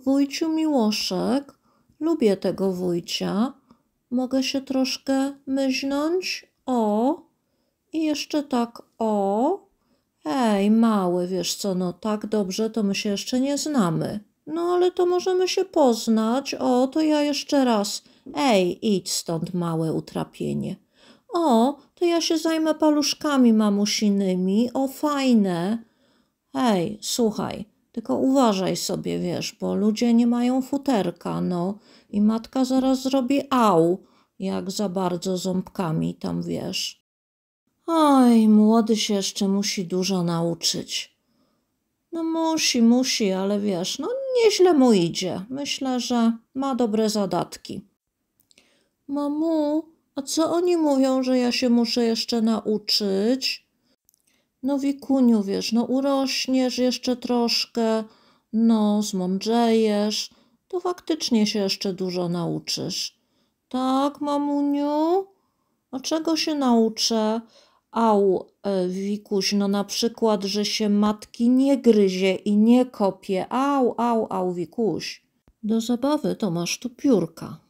Wójciu Miłoszek, lubię tego Wójcia, Mogę się troszkę myźnąć? O! I jeszcze tak o! Ej, mały, wiesz co, no tak dobrze to my się jeszcze nie znamy. No ale to możemy się poznać. O, to ja jeszcze raz. Ej, idź stąd, małe utrapienie. O, to ja się zajmę paluszkami mamusinymi. O, fajne. Ej, słuchaj, tylko uważaj sobie, wiesz, bo ludzie nie mają futerka, no i matka zaraz zrobi au, jak za bardzo ząbkami tam wiesz. Oj, młody się jeszcze musi dużo nauczyć. No musi, musi, ale wiesz, no nieźle mu idzie. Myślę, że ma dobre zadatki. Mamu, a co oni mówią, że ja się muszę jeszcze nauczyć? no wikuniu, wiesz, no urośniesz jeszcze troszkę, no zmądrzejesz, to faktycznie się jeszcze dużo nauczysz. Tak, mamuniu? A czego się nauczę? Au, e, Wikuś, no na przykład, że się matki nie gryzie i nie kopie. Au, au, au, Wikuś. Do zabawy to masz tu piórka.